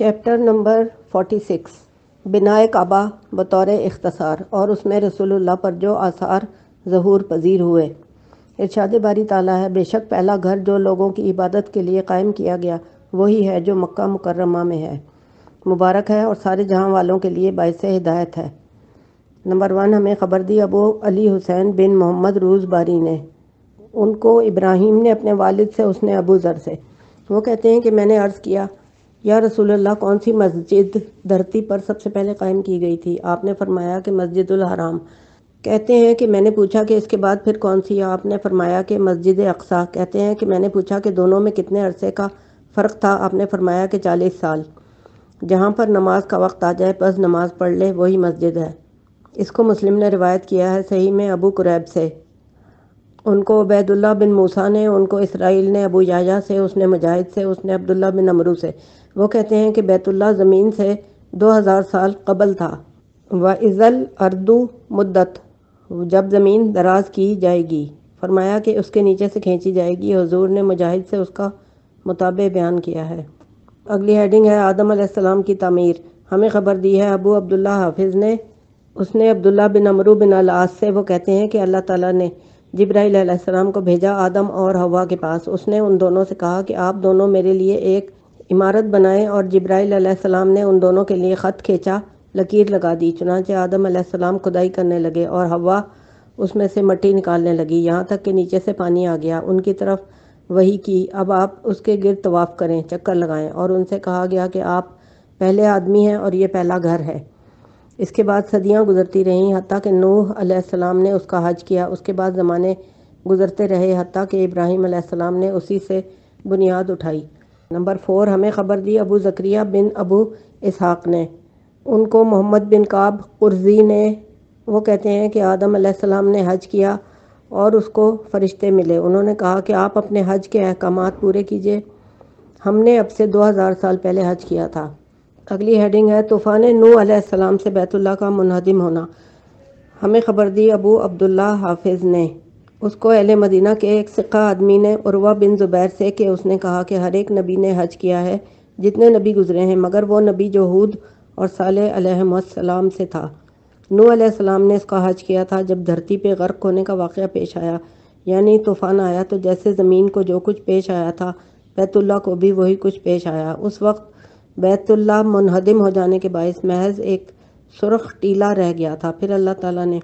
chapter number 46 बिनाए काबा बतौर इख्तसार और उसमें रसूलुल्लाह पर जो आसार जहूर पजीर हुए इर्शाद बारी ताला है बेशक पहला घर जो लोगों की इबादत के लिए कायम किया गया वही है जो मक्का मुकर्रमा में है मुबारक है और सारे जहां वालों के लिए बायस हिदायत है नंबर वन हमें ख़बर दी अबू अली हुसैन बिन मोहम्मद रूज बारी ने उनको इब्राहिम ने अपने वालिद से उसने अबू ज़र से वो कहते हैं कि मैंने अर्ज़ किया या रसूलुल्लाह कौन सी मस्जिद धरती पर सबसे पहले कायम की गई थी आपने फरमाया कि मस्जिदुल हराम कहते हैं कि मैंने पूछा कि इसके बाद फिर कौन सी आपने फरमाया कि मस्जिद अक्सा कहते हैं कि मैंने पूछा कि दोनों में कितने अरसे का फ़र्क था आपने फरमाया कि चालीस साल जहाँ पर नमाज का वक्त आ जाए बस नमाज पढ़ ले वही मस्जिद है इसको मुस्लिम ने रिवायत किया है सही में अबू कुरैब से उनको उबैदुल्ला बिन मूसा ने उनको इसराइल ने अबू याजा से उसने मुजाहिद से उसने अब्दुल्ला बिन अमरू से वो कहते हैं कि बैतुल्ला ज़मीन से 2000 साल कबल था व इज़ल अर्दू मुद्दत जब ज़मीन दराज की जाएगी फरमाया कि उसके नीचे से खींची जाएगी हजूर ने मुजाहिद से उसका मुताबे बयान किया है अगली हेडिंग है आदम की तमीर हमें खबर दी है अबू अब्दुल्ला हाफिज़ ने उसने अब्दुल्ला बिन अमरू बिन अलास से वो कहते हैं कि अल्लाह ताला ने जब्राईसम को भेजा आदम और हवा के पास उसने उन दोनों से कहा कि आप दोनों मेरे लिए एक इमारत बनाएं और जब्राइल ने उन दोनों के लिए ख़त खींचा लकीर लगा दी चुनाचे आदम खुदाई करने लगे और हवा उसमें से मट्टी निकालने लगी यहाँ तक कि नीचे से पानी आ गया उनकी तरफ वही की अब आप उसके गिर तवाफ़ करें चक्कर लगाएं और उनसे कहा गया कि आप पहले आदमी हैं और ये पहला घर है इसके बाद सदियाँ गुजरती रहीं हती कि नूह अलैहिस्सलाम ने उसका हज किया उसके बाद ज़माने गुजरते रहे हती कि इब्राहिम अलैहिस्सलाम ने उसी से बुनियाद उठाई नंबर फोर हमें ख़बर दी अबू ज़क्रिया बिन अबू इसहाक ने उनको मोहम्मद बिन काब कुर्जी ने वो कहते हैं कि आदम सलाम ने हज किया और उसको फ़रिश्ते मिले उन्होंने कहा कि आप अपने हज के अहकाम पूरे कीजिए हमने अब से 2000 साल पहले हज किया था अगली हेडिंग है तूफ़ान नू आसमाम से बैतुल्ला का मुनहदम होना हमें ख़बर दी अबू अब्दुल्ला हाफिज़ ने उसको अहल मदीना के एक सिक्का आदमी ने उर्वा बिन ज़ुबैर से कि उसने कहा कि हर एक नबी ने हज किया है जितने नबी गुजरे हैं मगर वो नबी जो हूद और सालम से था नू सलाम ने इसका हज किया था जब धरती पे गर्क होने का वाक़ पेश आया यानी तूफ़ान आया तो जैसे ज़मीन को जो कुछ पेश आया था बैतुल्ला को भी वही कुछ पेश आया उस वक्त बैतुल्ला मुनहदम हो जाने के बायस महज एक सुरख टीला रह गया था फिर अल्लाह ताला ने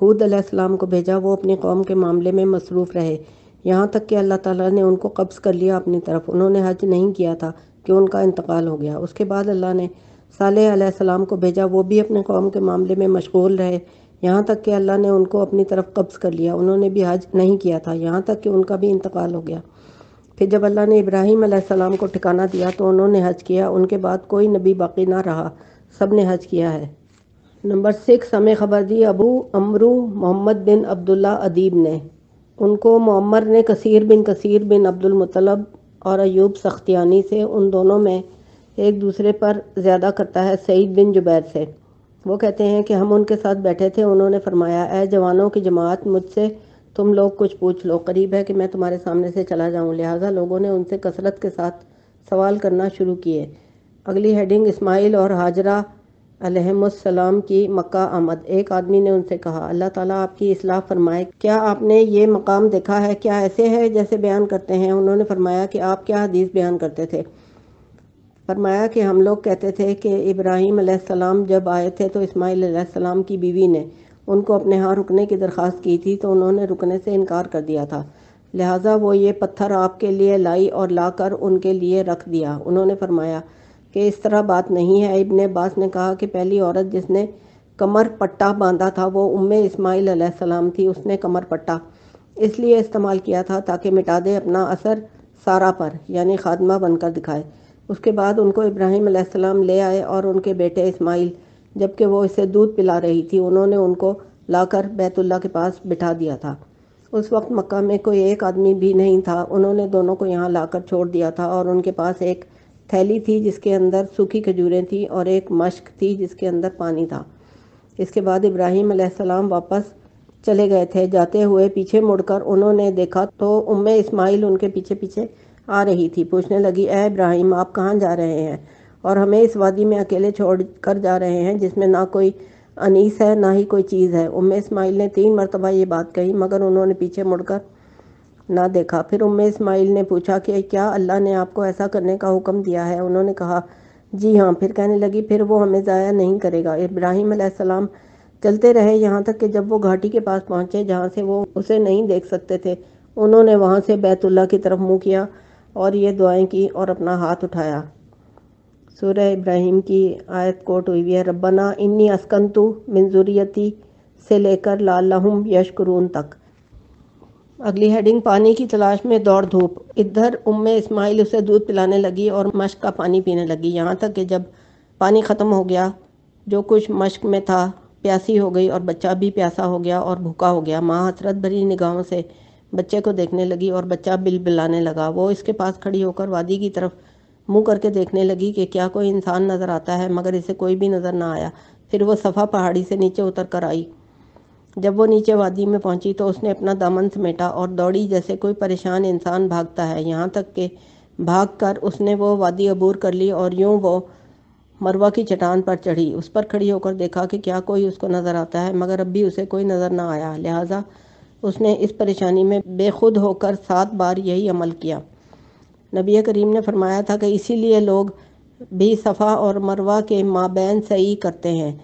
हूद अलैहिस्सलाम को भेजा वो अपनी कौम के मामले में मसरूफ़ रहे यहाँ तक कि अल्लाह ताला ने उनको कब्ज़ कर लिया अपनी तरफ उन्होंने हज नहीं किया था कि उनका इंतकाल हो गया उसके बाद अल्लाह ने साल को भेजा वो भी अपने कौम के मामले में मशगूल रहे यहाँ तक कि अल्लाह ने उनको अपनी तरफ कब्ज़ कर लिया उन्होंने भी हज नहीं किया था यहाँ तक कि उनका भी इंतकाल हो गया फिर जब अल्लाह ने इब्राहिम सलाम को ठिकाना दिया तो उन्होंने हज किया उनके बाद कोई नबी बाकी ना रहा सब ने हज किया है नंबर सिक्स हमें खबर दी अबू अमरू मोहम्मद बिन अब्दुल्ला अदीब ने उनको मम्मर ने कसीर बिन कसीर बिन अब्दुलमतलब और अयूब सख्तियानी से उन दोनों में एक दूसरे पर ज़्यादा करता है सईद बिन जुबैर से वो कहते हैं कि हम उनके साथ बैठे थे उन्होंने फरमाया ए जवानों की जमात मुझसे तुम लोग कुछ पूछ लो करीब है कि मैं तुम्हारे सामने से चला जाऊं लिहाजा लोगों ने उनसे कसरत के साथ सवाल करना शुरू किए अगली हेडिंग इस्माइल और हाजरा अलहसम की मक्का आमद एक आदमी ने उनसे कहा अल्लाह ताला आपकी इसलाह फरमाए क्या आपने ये मकाम देखा है क्या ऐसे है जैसे बयान करते हैं उन्होंने फरमाया कि आप क्या हदीस बयान करते थे फरमाया कि हम लोग कहते थे कि इब्राहिम अलैहिस्सलाम जब आए थे तो इस्माइल अलैहिस्सलाम की बीवी ने उनको अपने यहाँ रुकने की दरख्वास्त की थी तो उन्होंने रुकने से इनकार कर दिया था लिहाजा वो ये पत्थर आपके लिए लाई और लाकर उनके लिए रख दिया उन्होंने फरमाया कि इस तरह बात नहीं है इबन अब्बास ने कहा कि पहली औरत जिसने कमर पट्टा बांधा था वो उम्म इसमाइल सलाम थी उसने कमर पट्टा इसलिए इस्तेमाल किया था ताकि मिटा दे अपना असर सारा पर यानी खादमा बनकर दिखाए उसके बाद उनको इब्राहिम सलाम ले आए और उनके बेटे इस्माइल जबकि वो इसे दूध पिला रही थी उन्होंने उनको लाकर बैतुल्ला के पास बिठा दिया था उस वक्त मक्का में कोई एक आदमी भी नहीं था उन्होंने दोनों को यहाँ लाकर छोड़ दिया था और उनके पास एक थैली थी जिसके अंदर सूखी खजूरें थी और एक मश्क थी जिसके अंदर पानी था इसके बाद इब्राहिम अलैहिस्सलाम वापस चले गए थे जाते हुए पीछे मुड़कर उन्होंने देखा तो उम्मे इस्माइल उनके पीछे पीछे आ रही थी पूछने लगी ए इब्राहिम आप कहाँ जा रहे हैं और हमें इस वादी में अकेले छोड़ कर जा रहे हैं जिसमें ना कोई अनीस है ना ही कोई चीज़ है उम इस्माइल ने तीन मरतबा ये बात कही मगर उन्होंने पीछे मुड़कर ना देखा फिर उम्मे इसमाइल ने पूछा कि क्या अल्लाह ने आपको ऐसा करने का हुक्म दिया है उन्होंने कहा जी हाँ फिर कहने लगी फिर वो हमें ज़ाया नहीं करेगा इब्राहिम सलाम चलते रहे यहाँ तक कि जब वो घाटी के पास पहुँचे जहाँ से वो उसे नहीं देख सकते थे उन्होंने वहाँ से बैतुल्ला की तरफ मुँह किया और ये दुआएं की और अपना हाथ उठाया सूर्य इब्राहिम की आयत कोट हुई है रब्बना इन्नी अस्कंतु मंजूरीती से लेकर लाल यशकरून तक अगली हेडिंग पानी की तलाश में दौड़ धूप इधर उम्मे इस्माइल उसे दूध पिलाने लगी और मश्क का पानी पीने लगी यहाँ तक कि जब पानी ख़त्म हो गया जो कुछ मश्क में था प्यासी हो गई और बच्चा भी प्यासा हो गया और भूखा हो गया माँ हसरत भरी निगाहों से बच्चे को देखने लगी और बच्चा बिल बिलाने लगा वो इसके पास खड़ी होकर वादी की तरफ मुंह करके देखने लगी कि क्या कोई इंसान नज़र आता है मगर इसे कोई भी नज़र ना आया फिर वो सफ़ा पहाड़ी से नीचे उतर कर आई जब वो नीचे वादी में पहुंची तो उसने अपना दामन समेटा और दौड़ी जैसे कोई परेशान इंसान भागता है यहाँ तक कि भाग कर उसने वो वादी अबूर कर ली और यूं वो मरवा की चट्टान पर चढ़ी उस पर खड़ी होकर देखा कि क्या कोई उसको नज़र आता है मगर अब भी उसे कोई नज़र ना आया लिहाजा उसने इस परेशानी में बेखुद होकर सात बार यही अमल किया नबी करीम ने फरमाया था कि इसीलिए लोग भी सफ़ा और मरवा के माबैन सही करते हैं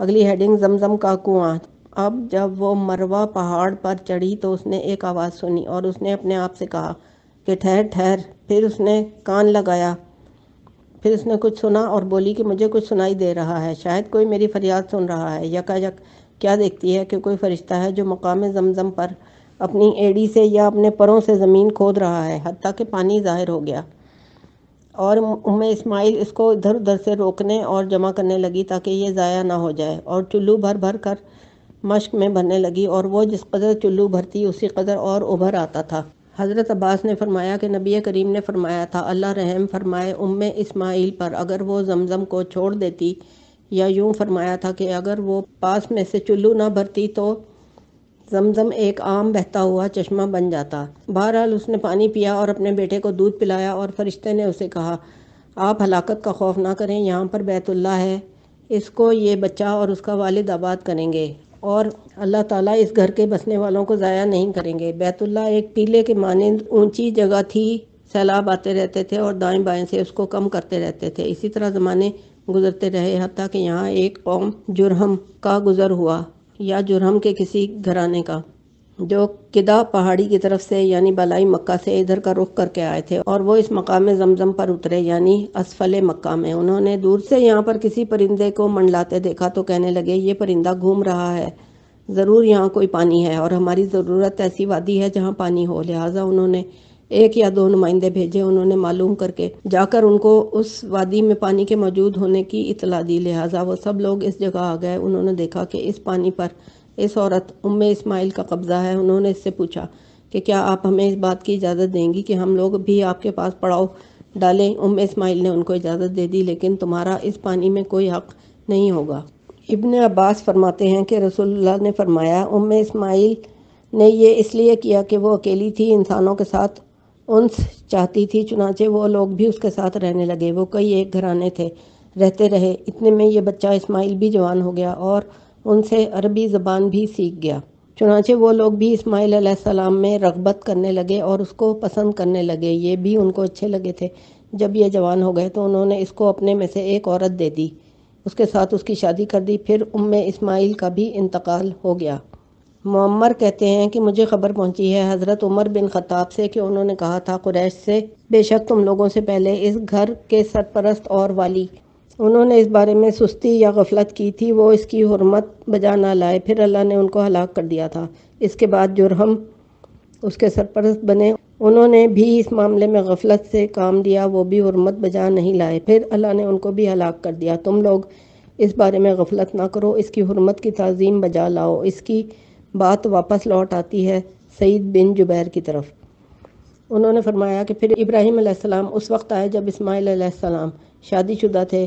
अगली हेडिंग जमजम का कुआं अब जब वो मरवा पहाड़ पर चढ़ी तो उसने एक आवाज़ सुनी और उसने अपने आप से कहा कि ठहर ठहर फिर उसने कान लगाया फिर उसने कुछ सुना और बोली कि मुझे कुछ सुनाई दे रहा है शायद कोई मेरी फरियाद सुन रहा है यका यक क्या देखती है कि कोई फरिश्ता है जो मकाम जमजम पर अपनी एड़ी से या अपने परों से ज़मीन खोद रहा है हती कि पानी ज़ाहिर हो गया और उम्मे इस्माइल इसको इधर उधर से रोकने और जमा करने लगी ताकि ये ज़ाया ना हो जाए और चुल्लू भर भर कर मश्क में भरने लगी और वो जिस कदर चुल्लू भरती उसी कदर और उभर आता था हज़रत अब्बास ने फरमाया कि नबी करीम ने फरमाया था अल्लाह रहम फरमाए उम इस्माइल पर अगर वो जमज़म को छोड़ देती या यूँ फरमाया था कि अगर वो पास में से चुल्लू ना भरती तो जमजम एक आम बहता हुआ चश्मा बन जाता बहरहाल उसने पानी पिया और अपने बेटे को दूध पिलाया और फरिश्ते ने उसे कहा आप हलाकत का खौफ ना करें यहाँ पर बैतुल्ला है इसको ये बच्चा और उसका वालिद आबाद करेंगे और अल्लाह ताला इस घर के बसने वालों को ज़ाया नहीं करेंगे बैतुल्ला एक पीले के मानंद ऊंची जगह थी सैलाब आते रहते थे और दाएं बाएं से उसको कम करते रहते थे इसी तरह ज़माने गुजरते रहे हती कि यहाँ एक कौम जुरहम का गुज़र हुआ या जुरहम के किसी घराने का जो किदा पहाड़ी की तरफ से यानी बलाई मक्का से इधर का रुख करके आए थे और वो इस मकाम जमजम पर उतरे यानी असफल मक्का में उन्होंने दूर से यहाँ पर किसी परिंदे को मंडलाते देखा तो कहने लगे ये परिंदा घूम रहा है ज़रूर यहाँ कोई पानी है और हमारी ज़रूरत ऐसी वादी है जहाँ पानी हो लिहाजा उन्होंने एक या दो नुमाइंदे भेजे उन्होंने मालूम करके जाकर उनको उस वादी में पानी के मौजूद होने की इतला दी लिहाजा वो सब लोग इस जगह आ गए उन्होंने देखा कि इस पानी पर इस औरत उम इस्माइल का कब्ज़ा है उन्होंने इससे पूछा कि क्या आप हमें इस बात की इजाज़त देंगी कि हम लोग भी आपके पास पड़ाव डालें उम इस्माइल ने उनको इजाज़त दे दी लेकिन तुम्हारा इस पानी में कोई हक़ नहीं होगा इबन अब्बास फरमाते हैं कि रसोल्ला ने फरमाया उम इस्माइल ने ये इसलिए किया कि वो अकेली थी इंसानों के साथ उनस चाहती थी चुनाचे वो लोग भी उसके साथ रहने लगे वो कई एक घराने थे रहते रहे इतने में ये बच्चा इस्माइल भी जवान हो गया और उनसे अरबी ज़बान भी सीख गया चुनाचे वो लोग भी इस्माइल सलाम में रगबत करने लगे और उसको पसंद करने लगे ये भी उनको अच्छे लगे थे जब ये जवान हो गए तो उन्होंने इसको अपने में से एक औरत दे दी उसके साथ उसकी शादी कर दी फिर उम इस्माइल का भी इंतकाल हो गया मम्मर कहते हैं कि मुझे खबर पहुंची है हज़रत उमर बिन खताब से कि उन्होंने कहा था कुरैश से बेशक तुम लोगों से पहले इस घर के सरपरस्त और वाली उन्होंने इस बारे में सुस्ती या गफलत की थी वो इसकी हरमत बजा ना लाए फिर अल्लाह ने उनको हलाक कर दिया था इसके बाद जुरहम उसके सरपरस्त बने उन्होंने भी इस मामले में गफलत से काम लिया वो भी हरमत बजा नहीं लाए फिर अल्लाह ने उनको भी हलाक कर दिया तुम लोग इस बारे में गफलत ना करो इसकी हरमत की तज़ीम बजा लाओ इसकी बात वापस लौट आती है सईद बिन जुबैर की तरफ उन्होंने फरमाया कि फिर इब्राहिम उस वक्त आए जब इस्माईल शादीशुदा थे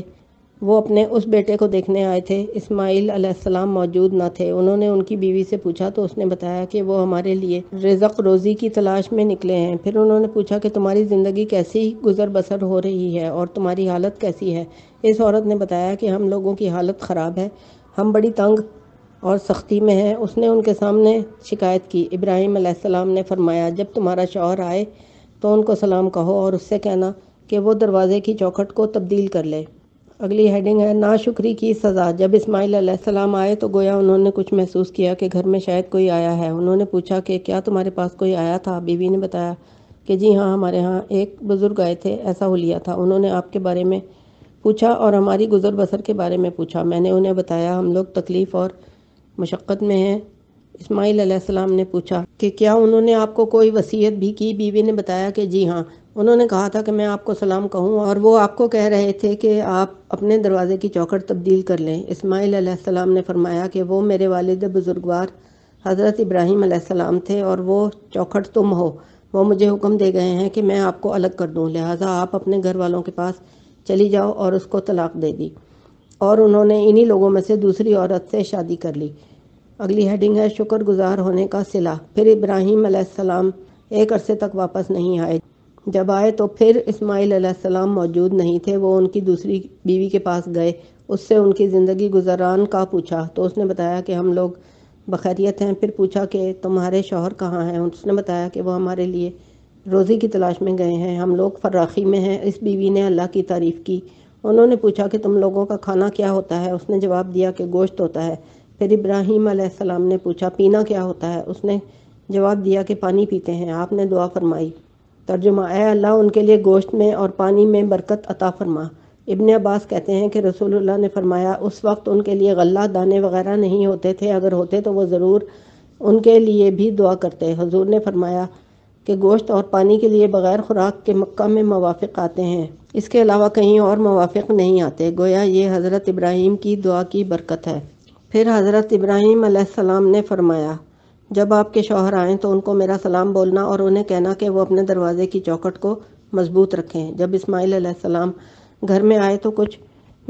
वो अपने उस बेटे को देखने आए थे इस्माइल अलैहिस्सलाम मौजूद न थे उन्होंने उनकी बीवी से पूछा तो उसने बताया कि वो हमारे लिए रिजक रोज़ी की तलाश में निकले हैं फिर उन्होंने पूछा कि तुम्हारी ज़िंदगी कैसी गुजर बसर हो रही है और तुम्हारी हालत कैसी है इस औरत ने बताया कि हम लोगों की हालत ख़राब है हम बड़ी तंग और सख्ती में हैं उसने उनके सामने शिकायत की इब्राहिम अलैहिस्सलाम ने फरमाया जब तुम्हारा शौहर आए तो उनको सलाम कहो और उससे कहना कि वो दरवाज़े की चौखट को तब्दील कर ले अगली हेडिंग है नाशुक्री की सज़ा जब इस्माइल सलाम आए तो गोया उन्होंने कुछ महसूस किया कि घर में शायद कोई आया है उन्होंने पूछा कि क्या तुम्हारे पास कोई आया था बीवी ने बताया कि जी हाँ हमारे यहाँ एक बुज़ुर्ग आए थे ऐसा हो लिया था उन्होंने आपके बारे में पूछा और हमारी गुजर बसर के बारे में पूछा मैंने उन्हें बताया हम लोग तकलीफ़ और मशक्क़त में हैं इस्माइल सलाम ने पूछा कि क्या उन्होंने आपको कोई वसीयत भी की बीवी ने बताया कि जी हाँ उन्होंने कहा था कि मैं आपको सलाम कहूँ और वो आपको कह रहे थे कि आप अपने दरवाज़े की चौखट तब्दील कर लें इसमाइल सलाम ने फरमाया कि वो मेरे वालद बुज़ुर्गवार हज़रत इब्राहिम थे और वो चौखट तुम हो वो मुझे हुक्म दे गए हैं कि मैं आपको अलग कर दूँ लिहाजा आप अपने घर वालों के पास चली जाओ और उसको तलाक दे दी और उन्होंने इन्हीं लोगों में से दूसरी औरत से शादी कर ली अगली हेडिंग है शुक्रगुजार होने का सिला फिर इब्राहिम एक अरसे तक वापस नहीं आए जब आए तो फिर इस्माईल सलाम मौजूद नहीं थे वो उनकी दूसरी बीवी के पास गए उससे उनकी ज़िंदगी गुजरान का पूछा तो उसने बताया कि हम लोग बखैरियत हैं फिर पूछा कि तुम्हारे शोहर कहाँ हैं उसने बताया कि वो हमारे लिए रोज़ी की तलाश में गए हैं हम लोग फर्राखी में हैं इस बीवी ने अल्लाह की तारीफ़ की उन्होंने पूछा कि तुम लोगों का खाना क्या होता है उसने जवाब दिया कि गोश्त होता है फिर इब्राहिम आसमाम ने पूछा पीना क्या होता है उसने जवाब दिया कि पानी पीते हैं आपने दुआ फरमाई तर्जुमा अल्लाह उनके लिए गोश्त में और पानी में बरकत अता फरमा इबन अब्बास कहते हैं कि रसूलुल्लाह ने फरमाया उस वक्त उनके लिए गल्ला दाने वगैरह नहीं होते थे अगर होते तो वो ज़रूर उनके लिए भी दुआ करते हजूर ने फरमाया कि गोश्त और पानी के लिए बग़ैर खुराक के मक्का में मवाफ़ आते हैं इसके अलावा कहीं और मवाफ़ नहीं आते गोया ये हज़रत इब्राहिम की दुआ की बरकत है फिर हज़रत इब्राहीम ने फरमाया जब आपके शौहर आएँ तो उनको मेरा सलाम बोलना और उन्हें कहना कि वो अपने दरवाजे की चौकट को मजबूत रखें जब इस्माईल सलाम घर में आए तो कुछ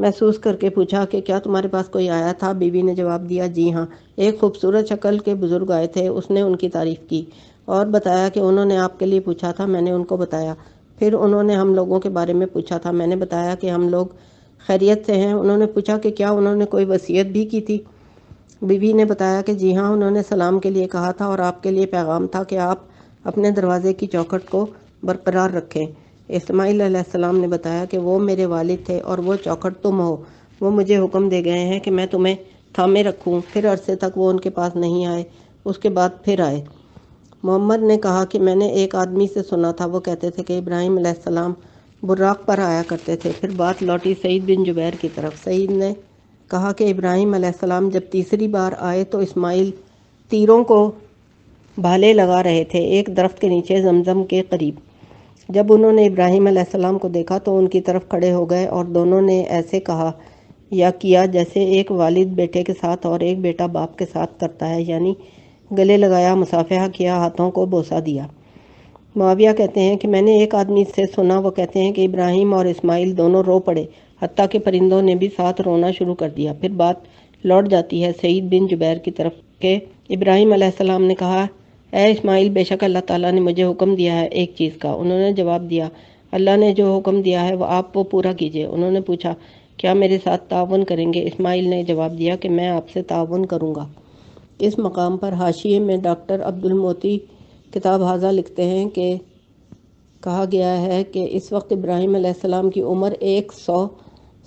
महसूस करके पूछा कि क्या तुम्हारे पास कोई आया था बीवी ने जवाब दिया जी हाँ एक खूबसूरत शक्ल के बुज़ुर्ग आए थे उसने उनकी तारीफ़ की और बताया कि उन्होंने आपके लिए पूछा था मैंने उनको बताया फिर उन्होंने हम लोगों के बारे में पूछा था मैंने बताया कि हम लोग खैरियत से हैं उन्होंने पूछा कि क्या उन्होंने कोई वसीयत भी की थी बीवी ने बताया कि जी हाँ उन्होंने सलाम के लिए कहा था और आपके लिए पैगाम था कि आप अपने दरवाजे की चौखट को बरकरार रखें इसमाईल ने बताया कि वो मेरे वालिद थे और वो चौखट तुम हो वो मुझे हुक्म दे गए हैं कि मैं तुम्हें थामे रखूं फिर अरसे तक वो उनके पास नहीं आए उसके बाद फिर आए मोहम्मद ने कहा कि मैंने एक आदमी से सुना था वो कहते थे कि इब्राहिम सलाम पर आया करते थे फिर बात लौटी सईद बिन जुबैर की तरफ सईद ने कहा कि इब्राहिम अलैहिस्सलाम जब तीसरी बार आए तो इस्माइल तीरों को भाले लगा रहे थे एक दरख्त के नीचे जमजम के करीब जब उन्होंने इब्राहिम अलैहिस्सलाम को देखा तो उनकी तरफ खड़े हो गए और दोनों ने ऐसे कहा या किया जैसे एक वालिद बेटे के साथ और एक बेटा बाप के साथ करता है यानी गले लगाया मुसाफिया किया हाथों को बोसा दिया माविया कहते हैं कि मैंने एक आदमी से सुना वो कहते हैं कि इब्राहिम और इस्माइल दोनों रो पड़े हती के परिंदों ने भी साथ रोना शुरू कर दिया फिर बात लौट जाती है सईद बिन जुबैर की तरफ के इब्राहिम आसमाम ने कहा ए इस्माइल बेशक अल्लाह ताला ने मुझे हुक्म दिया है एक चीज़ का उन्होंने जवाब दिया अल्लाह ने जो हुक्म दिया है वह आप वो पूरा कीजिए उन्होंने पूछा क्या मेरे साथ तावन करेंगे इस्माइल ने जवाब दिया कि मैं आपसे ताउन करूँगा इस मकाम पर हाशिए में डॉक्टर अब्दुलमोती किताब हाजा लिखते हैं कि कहा गया है कि इस वक्त इब्राहिम की उम्र एक सौ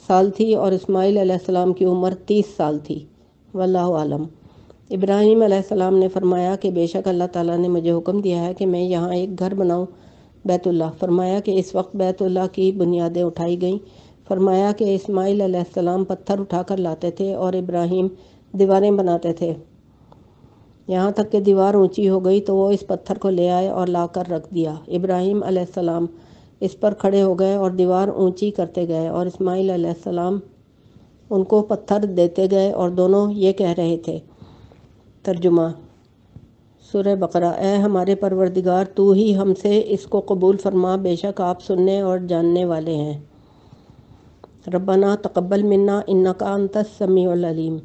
साल थी और इस्माइल सलाम की उम्र तीस साल थी वल्लम आलम इब्राहिम सलाम ने फरमाया कि बेशक अल्लाह ताला ने मुझे हुक्म दिया है कि मैं यहाँ एक घर बनाऊँ बैतुल्ला फरमाया कि इस वक्त बैतुल्ला की बुनियादें उठाई गईं फरमाया कि इस्माईल सलाम पत्थर उठाकर लाते थे और इब्राहिम दीवारें बनाते थे यहाँ तक कि दीवार ऊंची हो गई तो वो इस पत्थर को ले आए और लाकर रख दिया इब्राहिम अलैहिस्सलाम इस पर खड़े हो गए और दीवार ऊंची करते गए और इस्माइल अलैहिस्सलाम उनको पत्थर देते गए और दोनों ये कह रहे थे तर्जुमा सुर बकरा ए हमारे परवरदिगार तू ही हमसे इसको कबूल फरमा बेशक आप सुनने और जानने वाले हैं रबाना तकबल मन्ना इन्नकान तस्मीम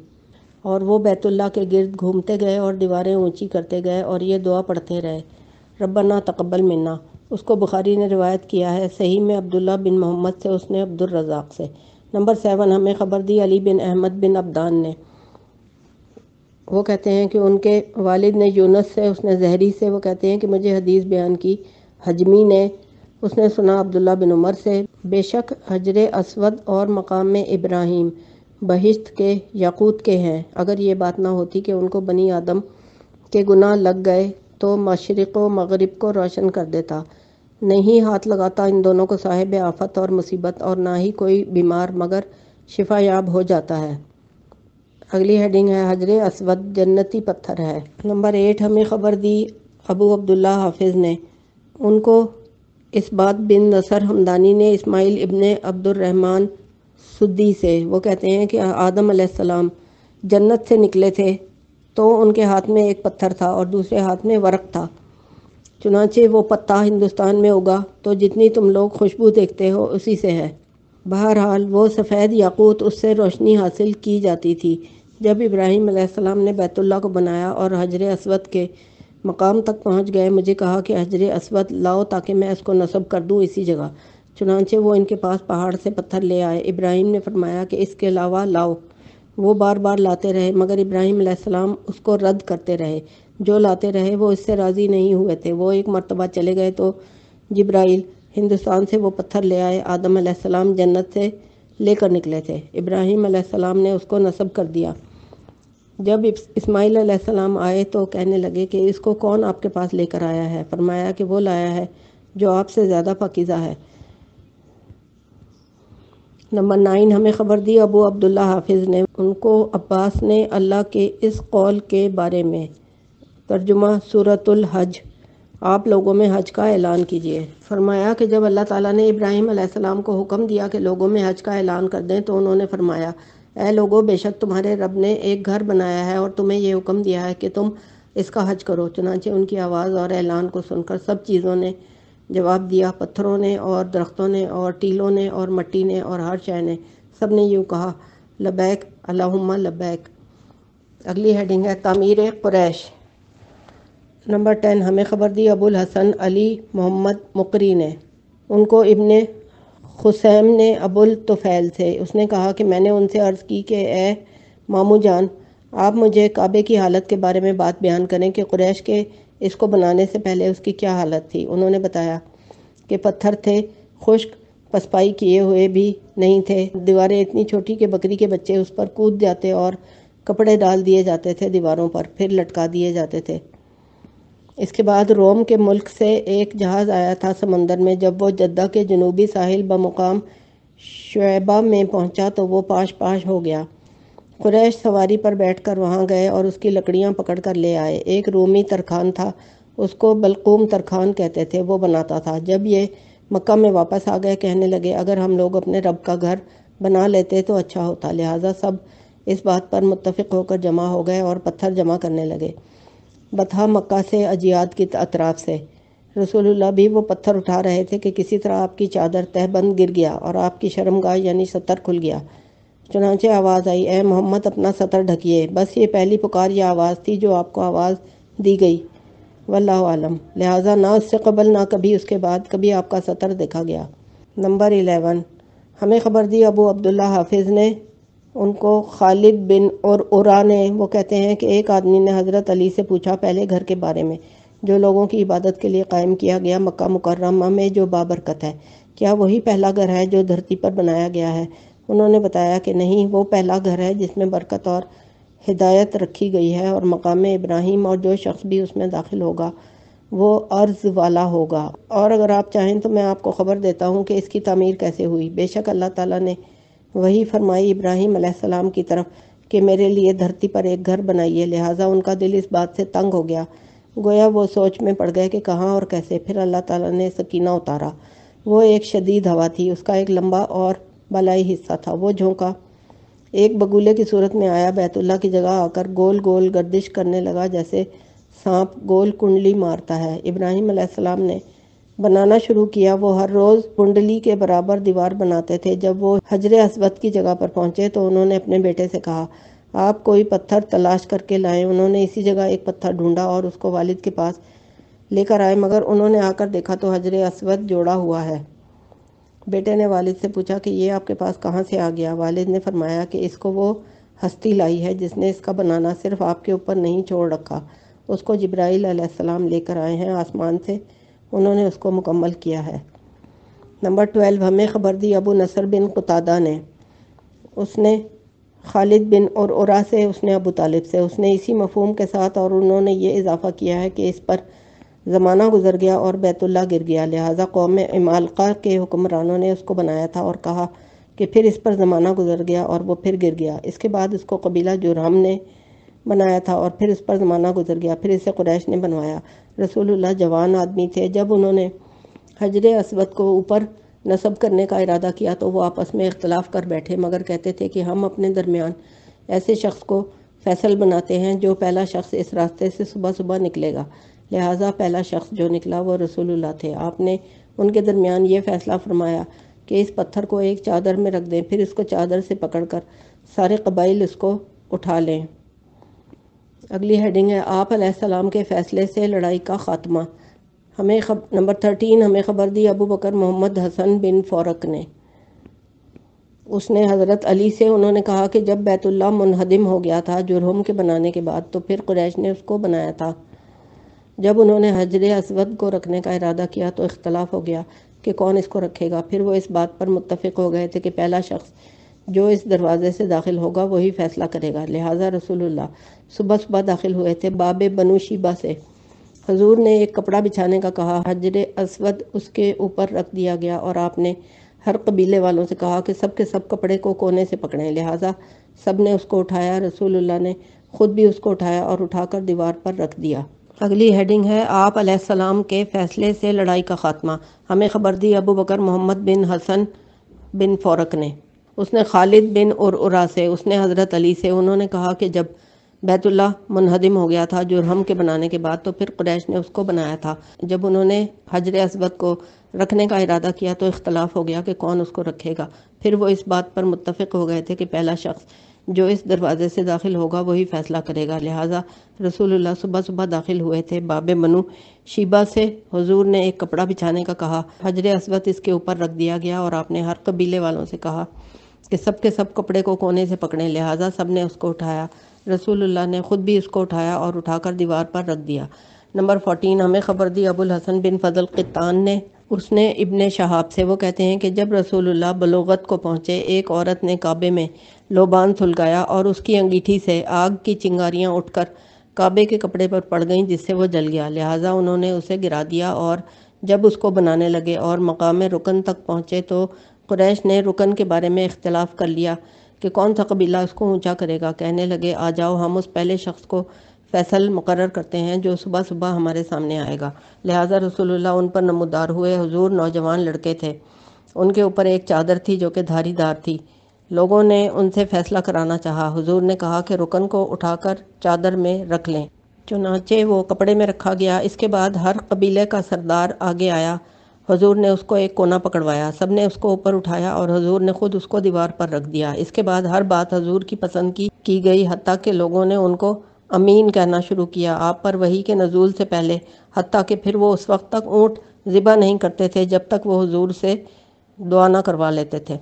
और वो बैतुल्ला के गिर्द घूमते गए और दीवारें ऊंची करते गए और ये दुआ पढ़ते रहे रबाना तकबल मन्ना उसको बुखारी ने रिवायत किया है सही में अब्दुल्ला बिन मोहम्मद से उसने अब्दुलरजाक से नंबर सेवन हमें ख़बर दी अली बिन अहमद बिन अब्दान ने वो कहते हैं कि उनके वालिद ने यूनस से उसने जहरी से वो कहते हैं कि मुझे हदीस बयान की हजमी ने उसने सुना अब्दुल्ला बिन उमर से बेशक हजर असवद और मकाम में इब्राहिम बहिश्त के याकूत के हैं अगर ये बात ना होती कि उनको बनी आदम के गुनाह लग गए तो मशरक़ व मगरब को रोशन कर देता नहीं हाथ लगाता इन दोनों को साहिब आफत और मुसीबत और ना ही कोई बीमार मगर शिफायाब हो जाता है अगली हेडिंग है हजर असवद जन्नती पत्थर है नंबर एट हमें ख़बर दी अबू अब्दुल्ला हाफिज़ ने उनको इस बात बिन नसर हमदानी ने इस्माइल इबन अब्दुलरहमान सुद्दी से वो कहते हैं कि आदम आसमाम जन्नत से निकले थे तो उनके हाथ में एक पत्थर था और दूसरे हाथ में वर्क था चुनाचे वो पत्ता हिंदुस्तान में उगा तो जितनी तुम लोग खुशबू देखते हो उसी से है बहरहाल वो सफ़ेद याकूत उससे रोशनी हासिल की जाती थी जब इब्राहिम आसमाम ने बैतुल्ला को बनाया और हजर असवद के मकाम तक पहुंच गए मुझे कहा कि हजर असवद लाओ ताकि मैं इसको नस्ब कर दूं इसी जगह चुनाचे वो इनके पास पहाड़ से पत्थर ले आए इब्राहिम ने फरमाया कि इसके अलावा लाओ वो बार बार लाते रहे मगर इब्राहिम आसमाम उसको रद्द करते रहे जो लाते रहे वो इससे राज़ी नहीं हुए थे वो एक मरतबा चले गए तो जब्राइल हिंदुस्तान से वो पत्थर ले आए आदम आसमाम जन्नत से लेकर निकले थे इब्राहिम आसमाम ने उसको नस्ब कर दिया जब इस्माईल आसमाम आए तो कहने लगे कि इसको कौन आपके पास लेकर आया है फरमाया कि वो लाया है जो आपसे ज़्यादा पकीज़ा है नंबर नाइन हमें ख़बर दी अबू अब्दुल्ला हाफिज़ ने उनको अब्बास ने अल्लाह के इस कौल के बारे में तर्जुमा सूरतुल हज आप लोगों में हज का ऐलान कीजिए फरमाया कि जब अल्लाह ताला ने इब्राहिम अलैहिस्सलाम को हुक्म दिया कि लोगों में हज का ऐलान कर दें तो उन्होंने फरमाया ए लोगों बेशक तुम्हारे रब ने एक घर बनाया है और तुम्हें यह हुक्म दिया है कि तुम इसका हज करो चुनाचे उनकी आवाज़ और ऐलान को सुनकर सब चीज़ों ने जवाब दिया पत्थरों ने और दरख्तों ने और टीलों ने और मट्टी ने और हर शह ने सब ने यूँ कहा लबैक अल्लाहुम्मा लबैक अगली हेडिंग है तमीर कुरैश नंबर टेन हमें ख़बर दी अबुल हसन अली मोहम्मद मुकरी ने उनको इबन हुसैम ने अबुल तुफ़ैल से उसने कहा कि मैंने उनसे अर्ज़ की कि ए मामू जान आप मुझे काबे की हालत के बारे में बात बयान करें कि कुरैश के इसको बनाने से पहले उसकी क्या हालत थी उन्होंने बताया कि पत्थर थे खुश्क पसपाई किए हुए भी नहीं थे दीवारें इतनी छोटी कि बकरी के बच्चे उस पर कूद जाते और कपड़े डाल दिए जाते थे दीवारों पर फिर लटका दिए जाते थे इसके बाद रोम के मुल्क से एक जहाज़ आया था समंदर में जब वो जद्दा के जनूबी साहिल बमुकाम शुबा में पहुंचा तो वो पाश पाश हो गया कुरैश सवारी पर बैठकर वहां गए और उसकी लकड़ियां पकड़ कर ले आए एक रोमी तरखान था उसको बलकूम तरखान कहते थे वो बनाता था जब ये मक्का में वापस आ गए कहने लगे अगर हम लोग अपने रब का घर बना लेते तो अच्छा होता लिहाजा सब इस बात पर मुतफ़ होकर जमा हो गए और पत्थर जमा करने लगे बथा मक्का से अजियात के अतराफ से रसूलुल्लाह भी वो पत्थर उठा रहे थे कि किसी तरह आपकी चादर तहबंद गिर गया और आपकी शर्मगाह यानी सतर खुल गया चुनाचे आवाज़ आई ए मोहम्मद अपना सतर ढकिए बस ये पहली पुकार या आवाज़ थी जो आपको आवाज़ दी गई वल्ला आलम लिहाजा ना उससे कबल ना कभी उसके बाद कभी आपका सतर देखा गया नंबर इलेवन हमें खबर दी अबू अब्दुल्ला हाफिज़ ने उनको खालिद बिन और उरा ने वो कहते हैं कि एक आदमी ने हज़रत अली से पूछा पहले घर के बारे में जो लोगों की इबादत के लिए कायम किया गया मक्का मुकर्रमा में जो बाबरकत है क्या वही पहला घर है जो धरती पर बनाया गया है उन्होंने बताया कि नहीं वो पहला घर है जिसमें बरकत और हिदायत रखी गई है और मकाम इब्राहिम और जो शख्स भी उसमें दाखिल होगा वो अर्ज़ वाला होगा और अगर आप चाहें तो मैं आपको ख़बर देता हूँ कि इसकी तमीर कैसे हुई बेशक अल्लाह ताला ने वही फरमाई इब्राहिम अलैहिस्सलाम की तरफ कि मेरे लिए धरती पर एक घर बनाइए लिहाजा उनका दिल इस बात से तंग हो गया गोया वो सोच में पड़ गए कि कहाँ और कैसे फिर अल्लाह ताला ने सकीना उतारा वो एक शदीद हवा थी उसका एक लंबा और बलाई हिस्सा था वो झोंका एक बगुले की सूरत में आया बैतुल्ला की जगह आकर गोल गोल गर्दिश करने लगा जैसे सांप गोल कुंडली मारता है इब्राहिम ने बनाना शुरू किया वो हर रोज़ कुंडली के बराबर दीवार बनाते थे जब वो हजर असबत की जगह पर पहुंचे तो उन्होंने अपने बेटे से कहा आप कोई पत्थर तलाश करके लाएं उन्होंने इसी जगह एक पत्थर ढूंढा और उसको वालिद के पास लेकर आए मगर उन्होंने आकर देखा तो हजर असवद जोड़ा हुआ है बेटे ने वालिद से पूछा कि ये आपके पास कहाँ से आ गया वालिद ने फरमाया कि इसको वो हस्ती लाई है जिसने इसका बनाना सिर्फ आपके ऊपर नहीं छोड़ रखा उसको जब्राईल सलाम लेकर आए हैं आसमान से उन्होंने उसको मुकम्मल किया है नंबर ट्वेल्व हमें ख़बर दी अबू नसर बिन कुतादा ने उसने खालिद बिन और उरा से उसने अबू तालिब से उसने इसी मफहम के साथ और उन्होंने ये इजाफ़ा किया है कि इस पर ज़माना गुजर गया और बैतुल्ला गिर गया लिहाजा कौम इमालका के हुक्मरानों ने उसको बनाया था और कहा कि फिर इस पर ज़माना गुजर गया और वो फिर गिर गया इसके बाद उसको कबीला जुराम ने बनाया था और फिर उस पर ज़माना गुजर गया फिर इसे कुरैश ने बनवाया रसूलुल्लाह जवान आदमी थे जब उन्होंने हजर असवद को ऊपर नसब करने का इरादा किया तो वो आपस में इख्तलाफ कर बैठे मगर कहते थे कि हम अपने दरमियान ऐसे शख्स को फैसल बनाते हैं जो पहला शख्स इस रास्ते से सुबह सुबह निकलेगा लिहाजा पहला शख्स जो निकला वो रसूलुल्लाह थे आपने उनके दरमियान ये फैसला फरमाया कि इस पत्थर को एक चादर में रख दें फिर इसको चादर से पकड़कर सारे कबाइल उसको उठा लें अगली हेडिंग है आप सलाम के फ़ैसले से लड़ाई का ख़ात्मा हमें खब नंबर थर्टीन हमें ख़बर दी अबू बकर मोहम्मद हसन बिन फ़ौरक ने उसने हज़रत अली से उन्होंने कहा कि जब बैतुल्ला मुनहदम हो गया था जुर्म के बनाने के बाद तो फिर कुरैश ने उसको बनाया था जब उन्होंने हजर असवद को रखने का इरादा किया तो इख्तलाफ हो गया कि कौन इसको रखेगा फिर वो इस बात पर मुतफ़ हो गए थे कि पहला शख्स जो इस दरवाज़े से दाखिल होगा वही फैसला करेगा लिहाजा रसूलुल्लाह सुबह सुबह दाखिल हुए थे बाबे बनु शिबा से हजूर ने एक कपड़ा बिछाने का कहा हजर असवद उसके ऊपर रख दिया गया और आपने हर कबीले वालों से कहा कि सब के सब कपड़े को कोने से पकड़ें लिहाजा सब ने उसको उठाया रसूलुल्लाह ने खुद भी उसको उठाया और उठाकर दीवार पर रख दिया अगली हेडिंग है आप सलाम के फैसले से लड़ाई का खात्मा हमें खबर दी अबू बकर मोहम्मद बिन हसन बिन फौरक ने उसने खालिद बिन और उरा से उसने हज़रत अली से उन्होंने कहा कि जब बैतुल्ला मुनहदम हो गया था जुरहम के बनाने के बाद तो फिर क्रैश ने उसको बनाया था जब उन्होंने हजर असबत को रखने का इरादा किया तो इख्तलाफ हो गया कि कौन उसको रखेगा फिर वो इस बात पर मुतफ़ हो गए थे कि पहला शख्स जो इस दरवाज़े से दाखिल होगा वही फ़ैसला करेगा लिहाजा रसूल सुबह सुबह दाखिल हुए थे बाबे मनु शीबा से हजूर ने एक कपड़ा बिछाने का कहा हजर असबत इसके ऊपर रख दिया गया और आपने हर कबीले वालों से कहा कि सब के सब कपड़े को कोने से पकड़े लिहाजा सब ने उसको उठाया रसूलुल्लाह ने ख़ुद भी उसको उठाया और उठाकर दीवार पर रख दिया नंबर फोटीन हमें ख़बर दी अबुल हसन बिन फजल क़ितान ने उसने इब्ने शहाब से वो कहते हैं कि जब रसूलुल्लाह बलोगत को पहुँचे एक औरत ने काबे में लोबान सुलगाया और उसकी अंगीठी से आग की चिंगारियाँ उठकर काबे के कपड़े पर पड़ गईं जिससे वो जल गया लिहाजा उन्होंने उसे गिरा दिया और जब उसको बनाने लगे और मकाम रुकन तक पहुँचे तो कुरैश ने रुकन के बारे में इख्तलाफ कर लिया कि कौन सा कबीला उसको ऊँचा करेगा कहने लगे आ जाओ हम उस पहले शख्स को फैसल मुकर करते हैं जो सुबह सुबह हमारे सामने आएगा लिहाजा रसोल्ला उन पर नमदार हुए हजूर नौजवान लड़के थे उनके ऊपर एक चादर थी जो कि धारीदार थी लोगों ने उनसे फैसला कराना चाहा हुजूर ने कहा कि रुकन को उठाकर चादर में रख लें चुनाचे वो कपड़े में रखा गया इसके बाद हर कबीले का सरदार आगे आया हजूर ने उसको एक कोना पकड़वाया सब ने उसको ऊपर उठाया और हजूर ने खुद उसको दीवार पर रख दिया इसके बाद हर बात हजूर की पसंद की की गई हती के लोगों ने उनको अमीन कहना शुरू किया आप पर वही के नजूल से पहले हती कि फिर वो उस वक्त तक ऊँट ज़िबा नहीं करते थे जब तक वो हजूर से दुआ ना करवा लेते थे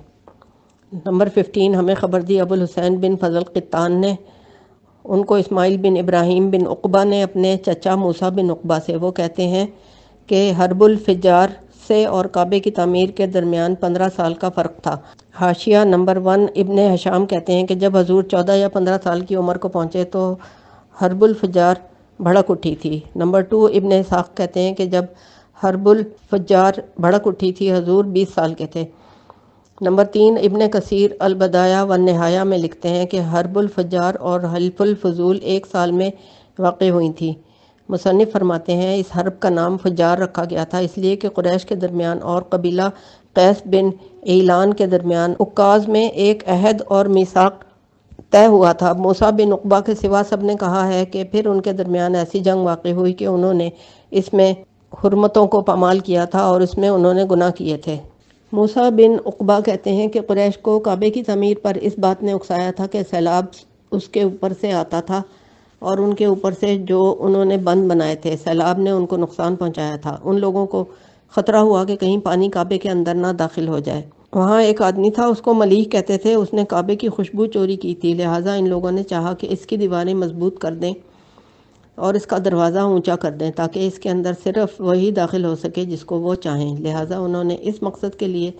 नंबर फिफ्टीन हमें ख़बर दी अबुल हुसैन बिन फजल कितान ने उनको इस्माइल बिन इब्राहिम बिन उकबा ने अपने चचा मूसा बिन उकबा से वो कहते हैं कि हरबुल फिजार से और काबे की तमीर के दरमियान पंद्रह साल का फ़र्क था हाशिया नंबर वन इबन हशाम कहते हैं कि जब हजूर चौदह या पंद्रह साल की उम्र को पहुँचे तो हरबुल फजार भड़क उठी थी नंबर टू इबन साख़ कहते हैं कि जब हरबुल फजार भड़क उठी थी हजूर बीस साल के थे नंबर तीन इबन कसीर अलबदाया व नहाया में लिखते हैं कि हरबुल फजार और हल्फुलफजूल फजूल एक साल में वाक़ हुई थी मुसनफ़ फरमाते हैं इस हर्ब का नाम फुजार रखा गया था इसलिए कि क्रैश के दरमियान और कबीला कैस बिन एलान के दरमियान उकाज में एक अहद और मिसाक तय हुआ था मूसा बिन उकबा के सिवा सब ने कहा है कि फिर उनके दरमियान ऐसी जंग वाक़ हुई कि उन्होंने इसमें हरमतों को पमाल किया था और इसमें उन्होंने गुनाह किए थे मूसा बिन उकबा कहते हैं कि क्रैश को काबे की तमीर पर इस बात ने उकसाया था कि सैलाब उसके ऊपर से आता था और उनके ऊपर से जो उन्होंने बंद बनाए थे सैलाब ने उनको नुकसान पहुंचाया था उन लोगों को ख़तरा हुआ कि कहीं पानी काबे के अंदर ना दाखिल हो जाए वहाँ एक आदमी था उसको मलिक कहते थे उसने काबे की खुशबू चोरी की थी लिहाजा इन लोगों ने चाहा कि इसकी दीवारें मजबूत कर दें और इसका दरवाज़ा ऊंचा कर दें ताकि इसके अंदर सिर्फ वही दाखिल हो सके जिसको वो चाहें लिहाजा उन्होंने इस मकसद के लिए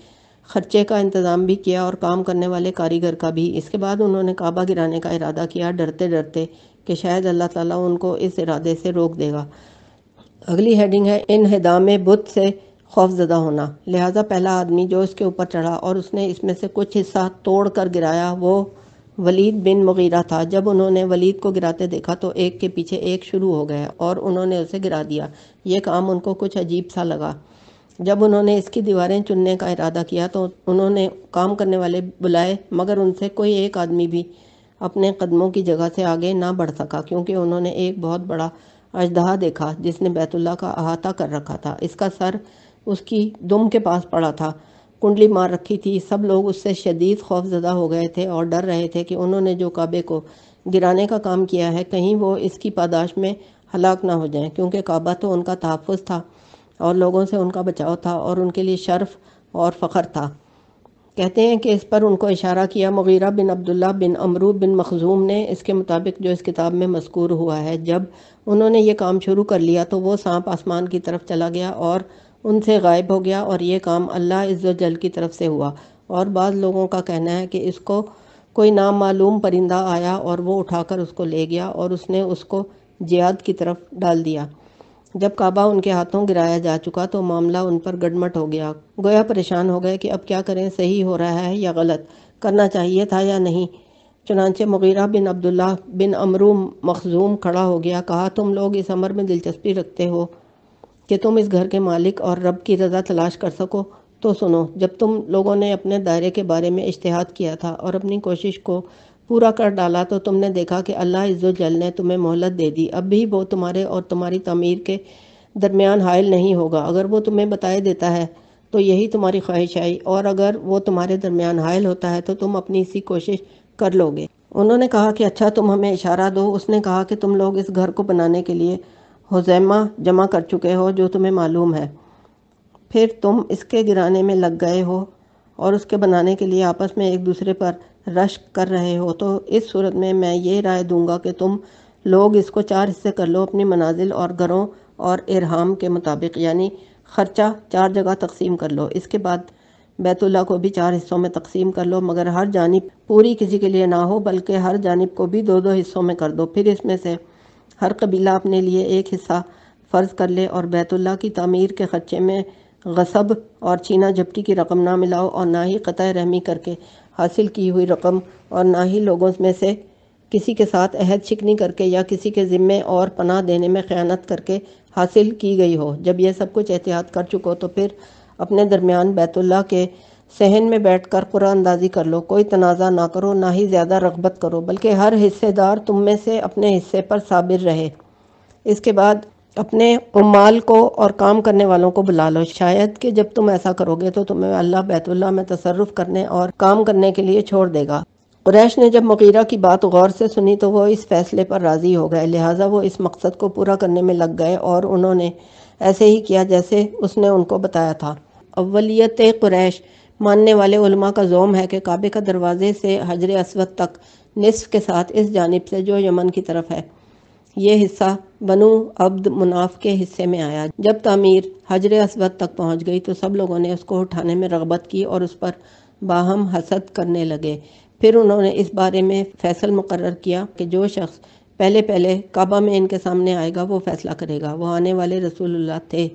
खर्चे का इंतज़ाम भी किया और काम करने वाले कारीगर का भी इसके बाद उन्होंने काबा गिराने का इरादा किया डरते डरते कि शायद अल्लाह ताला उनको इस इरादे से रोक देगा अगली हेडिंग है इन हिदाम बुत से खौफजदा होना लिहाजा पहला आदमी जो इसके ऊपर चढ़ा और उसने इसमें से कुछ हिस्सा तोड़ कर गिराया वो वलीद बिन मुगीरा था जब उन्होंने वलीद को गिराते देखा तो एक के पीछे एक शुरू हो गया और उन्होंने उसे गिरा दिया ये काम उनको कुछ अजीब सा लगा जब उन्होंने इसकी दीवारें चुनने का इरादा किया तो उन्होंने काम करने वाले बुलाए मगर उनसे कोई एक आदमी भी अपने कदमों की जगह से आगे ना बढ़ सका क्योंकि उन्होंने एक बहुत बड़ा अजदहा देखा जिसने बैतुल्ला का अहाता कर रखा था इसका सर उसकी दुम के पास पड़ा था कुंडली मार रखी थी सब लोग उससे शदीद खौफजदा हो गए थे और डर रहे थे कि उन्होंने जो काबे को गिराने का काम किया है कहीं वो इसकी पादाश में हलाक ना हो जाए क्योंकि काबा तो उनका तहफ़ था और लोगों से उनका बचाव था और उनके लिए शर्फ और फ़ख्र था कहते हैं कि इस पर उनको इशारा किया मुगीरा बिन अब्दुल्ला बिन अमरू बिन मखजूम ने इसके मुताबिक जो इस किताब में मस्कूर हुआ है जब उन्होंने ये काम शुरू कर लिया तो वो सांप आसमान की तरफ चला गया और उनसे गायब हो गया और ये काम अल्लाह इज़्ज़ल की तरफ से हुआ और बाद लोगों का कहना है कि इसको कोई नामालूम परिंदा आया और वो उठाकर उसको ले गया और उसने उसको जियाद की तरफ डाल दिया जब काबा उनके हाथों गिराया जा चुका तो मामला उन पर गडमट हो गया गोया परेशान हो गए कि अब क्या करें सही हो रहा है या गलत करना चाहिए था या नहीं चुनानचे मगीरा बिन अब्दुल्ला बिन अमरू मखजूम खड़ा हो गया कहा तुम लोग इस अमर में दिलचस्पी रखते हो कि तुम इस घर के मालिक और रब की रज़ा तलाश कर सको तो सुनो जब तुम लोगों ने अपने दायरे के बारे में इश्तहाद किया था और अपनी कोशिश को पूरा कर डाला तो तुमने देखा कि अल्लाह इज़्ज़ल ने तुम्हें मोहलत दे दी अब भी वो तुम्हारे और तुम्हारी तमीर के दरमियान हायल नहीं होगा अगर वो तुम्हें बताए देता है तो यही तुम्हारी ख्वाहिश आई और अगर वो तुम्हारे दरमियान हायल होता है तो तुम अपनी इसी कोशिश कर लोगे उन्होंने कहा कि अच्छा तुम हमें इशारा दो उसने कहा कि तुम लोग इस घर को बनाने के लिए हुजैमा जमा कर चुके हो जो तुम्हें मालूम है फिर तुम इसके गिराने में लग गए हो और उसके बनाने के लिए आपस में एक दूसरे पर रश्क कर रहे हो तो इस सूरत में मैं ये राय दूंगा कि तुम लोग इसको चार हिस्से कर लो अपनी मनाजिल और घरों और इरहाम के मुताबिक यानी ख़र्चा चार जगह तकसीम कर लो इसके बाद बैतुल्ला को भी चार हिस्सों में तकसीम कर लो मगर हर जानब पूरी किसी के लिए ना हो बल्कि हर जानब को भी दो दो हिस्सों में कर दो फिर इसमें से हर कबीला अपने लिए एक हिस्सा फ़र्ज़ कर ले और बैतुल्ला की तमीर के ख़र्चे में गसब और चीना झपटी की रकम ना मिलाओ और ना ही क़तः रहमी करके हासिल की हुई रकम और ना ही लोगों में से किसी के साथ अहद शिकनी करके या किसी के ज़िम्मे और पनाह देने में ख़यानत करके हासिल की गई हो जब यह सब कुछ एहतियात कर चुको तो फिर अपने दरमियान बैतुल्ला के सहन में बैठ कर कुरान अंदाजी कर लो कोई तनाज़ा ना करो ना ही ज़्यादा रगबत करो बल्कि हर हिस्सेदार तुम में से अपने हिस्से पर साबिर रहे इसके बाद अपने उमाल को और काम करने वालों को बुला लो शायद कि जब तुम ऐसा करोगे तो तुम्हें अल्लाह बैतुल्ला में तसरफ करने और काम करने के लिए छोड़ देगा कुरैश ने जब मकीरा की बात गौर से सुनी तो वह इस फैसले पर राज़ी हो गए लिहाजा वो इस मकसद को पूरा करने में लग गए और उन्होंने ऐसे ही किया जैसे उसने उनको बताया था अवलियत कुरैश मानने वाले उलमा का जोम है कि काबे का दरवाज़े से हजर असवद तक निसफ के साथ इस जानब से जो यमन की तरफ है ये हिस्सा बनु अब्द मुनाफ के हिस्से में आया जब तमीर हजर असबद तक पहुंच गई तो सब लोगों ने उसको उठाने में रगबत की और उस पर बाहम हसद करने लगे फिर उन्होंने इस बारे में फैसल मुकर किया कि जो शख्स पहले पहले काबा में इनके सामने आएगा वो फैसला करेगा वो आने वाले रसूलुल्लाह थे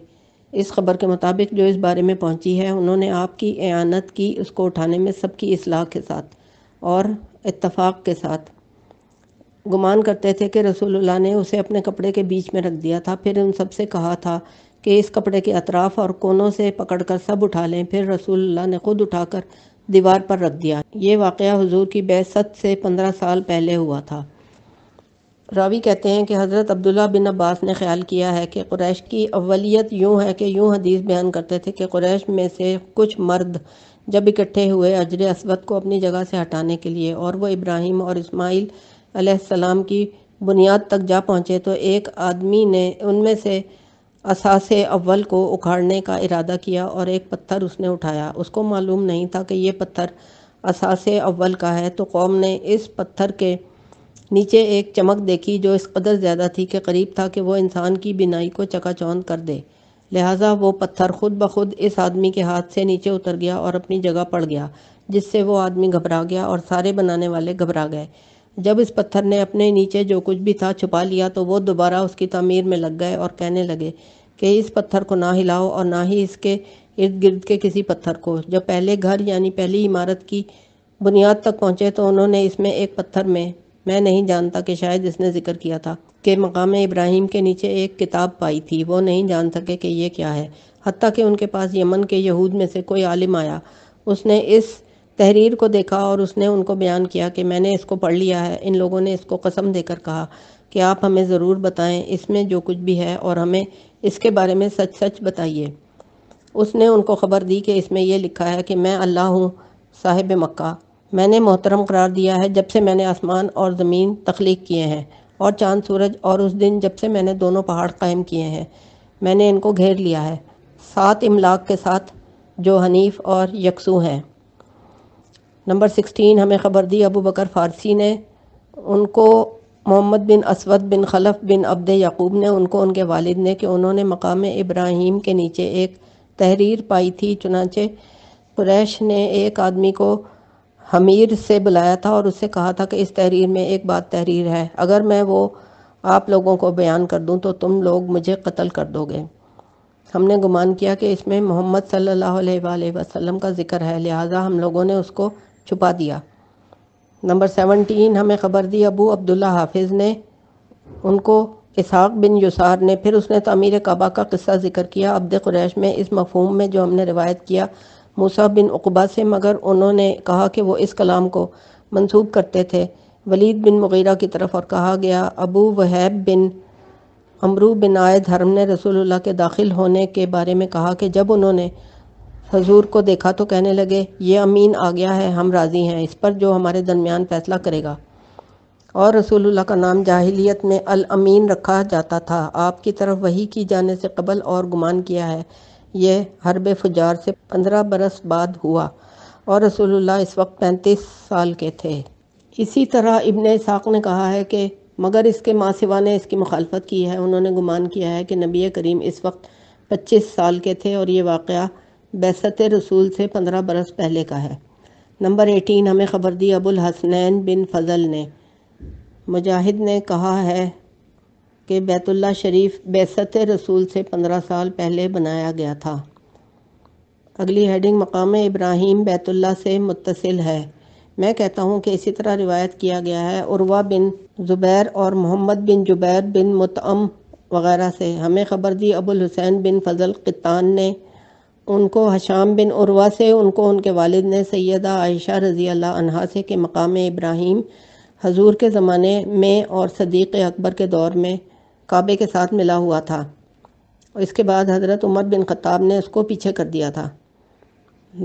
इस खबर के मुताबिक जो इस बारे में पहुंची है उन्होंने आपकी एानत की उसको उठाने में सबकी असलाह के साथ और इतफाक़ के साथ गुमान करते थे कि रसूलुल्लाह ने उसे अपने कपड़े के बीच में रख दिया था फिर उन सबसे कहा था कि इस कपड़े के अतराफ और कोनों से पकड़कर सब उठा लें फिर रसूलुल्लाह ने खुद उठाकर दीवार पर रख दिया ये वाक़ हजूर की बैसत से पंद्रह साल पहले हुआ था रावी कहते हैं कि हज़रत अब्दुल्ला बिन अब्बास ने ख्याल किया है कि कुरैश की अवलियत यूँ है कि यूँ हदीस बयान करते थे कि कुरैश में से कुछ मर्द जब इकट्ठे हुए अजर असवद को अपनी जगह से हटाने के लिए और वह इब्राहिम और इस्माइल अलैहिस्सलाम की बुनियाद तक जा पहुँचे तो एक आदमी ने उनमें से असास अव्वल को उखाड़ने का इरादा किया और एक पत्थर उसने उठाया उसको मालूम नहीं था कि ये पत्थर असास अव्वल का है तो कौम ने इस पत्थर के नीचे एक चमक देखी जो इस कदर ज़्यादा थी कि करीब था कि वह इंसान की बिनाई को चकाचौंध कर दे लिहाजा वो पत्थर खुद ब खुद इस आदमी के हाथ से नीचे उतर गया और अपनी जगह पड़ गया जिससे वो आदमी घबरा गया और सारे बनाने वाले घबरा गए जब इस पत्थर ने अपने नीचे जो कुछ भी था छुपा लिया तो वो दोबारा उसकी तमीर में लग गए और कहने लगे कि इस पत्थर को ना हिलाओ और ना ही इसके इर्द गिर्द के किसी पत्थर को जब पहले घर यानी पहली इमारत की बुनियाद तक पहुँचे तो उन्होंने इसमें एक पत्थर में मैं नहीं जानता कि शायद इसने जिक्र किया था कि मकाम इब्राहिम के नीचे एक किताब पाई थी वो नहीं जान सके कि ये क्या है हती कि उनके पास यमन के यहूद में से कोई आलिम आया उसने इस तहरीर को देखा और उसने उनको बयान किया कि मैंने इसको पढ़ लिया है इन लोगों ने इसको कसम देकर कहा कि आप हमें ज़रूर बताएं इसमें जो कुछ भी है और हमें इसके बारे में सच सच बताइए उसने उनको ख़बर दी कि इसमें यह लिखा है कि मैं अल्लाह हूँ साहिब मक्का मैंने मोहतरम करार दिया है जब से मैंने आसमान और ज़मीन तख्लीक किए हैं और चांद सूरज और उस दिन जब से मैंने दोनों पहाड़ कायम किए हैं मैंने इनको घेर लिया है सात इमलाक के साथ जो हनीफ और यकसू हैं नंबर सिक्सटीन हमें ख़बर दी अबू बकर फ़ारसी ने उनको मोहम्मद बिन असवद बिन खलफ बिन अब्द यकूब ने उनको उनके वालिद ने कि उन्होंने मकाम इब्राहिम के नीचे एक तहरीर पाई थी चुनाचे कुरैश ने एक आदमी को हमीर से बुलाया था और उससे कहा था कि इस तहरीर में एक बात तहरीर है अगर मैं वो आप लोगों को बयान कर दूं तो तुम लोग मुझे कत्ल कर दोगे हमने गुमान किया कि इसमें मोहम्मद सल्ला वसम का जिक्र है लिहाजा हम लोगों ने उसको छुपा दिया नंबर सेवनटीन हमें ख़बर दी अबू अब्दुल्ला हाफिज़ ने उनको इसहाक बिन युसार ने फिर उसने तमीर तो कबा का किस्सा जिक्र किया अब्द क्रैश में इस मफहम में जो हमने रिवायत किया मूसा बिन उकबा से मगर उन्होंने कहा कि वो इस कलाम को मंसूब करते थे वलीद बिन मुगीरा की तरफ और कहा गया अबू वहैब बिन अमरू बिन आय धर्म ने रसूलुल्लाह के दाखिल होने के बारे में कहा कि जब उन्होंने हजूर को देखा तो कहने लगे ये अमीन आ गया है हम राज़ी हैं इस पर जो हमारे दरमियान फैसला करेगा और रसूलुल्लाह का नाम जाहिलियत में अल अमीन रखा जाता था आपकी तरफ वही की जाने से कबल और गुमान किया है यह हरब फुजार से पंद्रह बरस बाद हुआ और रसूलुल्लाह इस वक्त पैंतीस साल के थे इसी तरह इबन इसाक ने कहा है कि मगर इसके माँ सिवा ने इसकी मुखालफत की है उन्होंने गुमान किया है कि नबी करीम इस वक्त पच्चीस साल के थे और ये वाक़ बैसत रसूल से पंद्रह बरस पहले का है नंबर एटीन हमें ख़बर दी अबुल हसनैन बिन फजल ने मुजाहिद ने कहा है कि बैतुल्ला शरीफ बैसत रसूल से पंद्रह साल पहले बनाया गया था अगली हेडिंग मकाम इब्राहिम बैतुल्ला से मुतसिल है मैं कहता हूँ कि इसी तरह रिवायत किया गया है उर्वा बिन ज़ुबैर और मोहम्मद बिन जुबैर बिन मुतम वगैरह से हमें ख़बर दी अबुल हुसैन बिन फजल कितान ने उनको हशाम बिन उर्वा से उनको उनके वालिद ने सैदा आयशा रज़ी अल्लाह से के मकाम इब्राहिम हजूर के ज़माने में और सदीक़ अकबर के दौर में काबे के साथ मिला हुआ था इसके बाद हज़रत उमर बिन ख़ाब ने उसको पीछे कर दिया था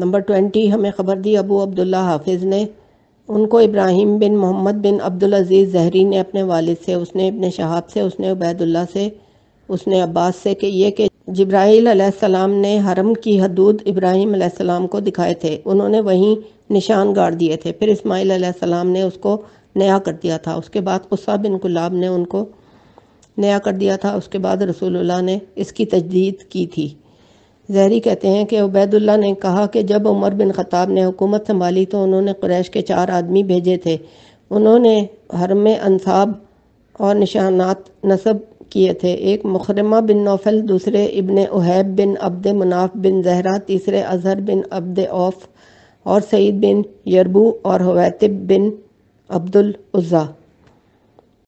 नंबर ट्वेंटी हमें ख़बर दी अबू अब्दुल्ला हाफिज़ ने उनको इब्राहिम बिन मोहम्मद बिन अब्दुल अजीज़ जहरी ने अपने वालिद से उसने अपने शहाब से उसने उबैदुल्ला से उसने अब्बास से कि यह कि अलैहिस्सलाम ने हरम की हदूद इब्राहिम को दिखाए थे उन्होंने वहीं निशान गाड़ दिए थे फिर अलैहिस्सलाम ने उसको नया कर दिया था उसके बाद गुस्सा बिन गुलाब ने उनको नया कर दिया था उसके बाद रसूलुल्लाह ने इसकी तजदीद की थी जहरी कहते हैं कि उबैदुल्ला ने कहा कि जब उमर बिन खताब ने हुकूमत संभाली तो उन्होंने क्रैश के चार आदमी भेजे थे उन्होंने हरम अनसाब और निशानात नसब किए थे एक मुखरमा बिन नौफल दूसरे इबन उहैब बिन अब्द मुनाफ बिन जहरा तीसरे अजहर बिन अब्द औफ और सईद बिन यरबू और हवैतब बिन अब्दुल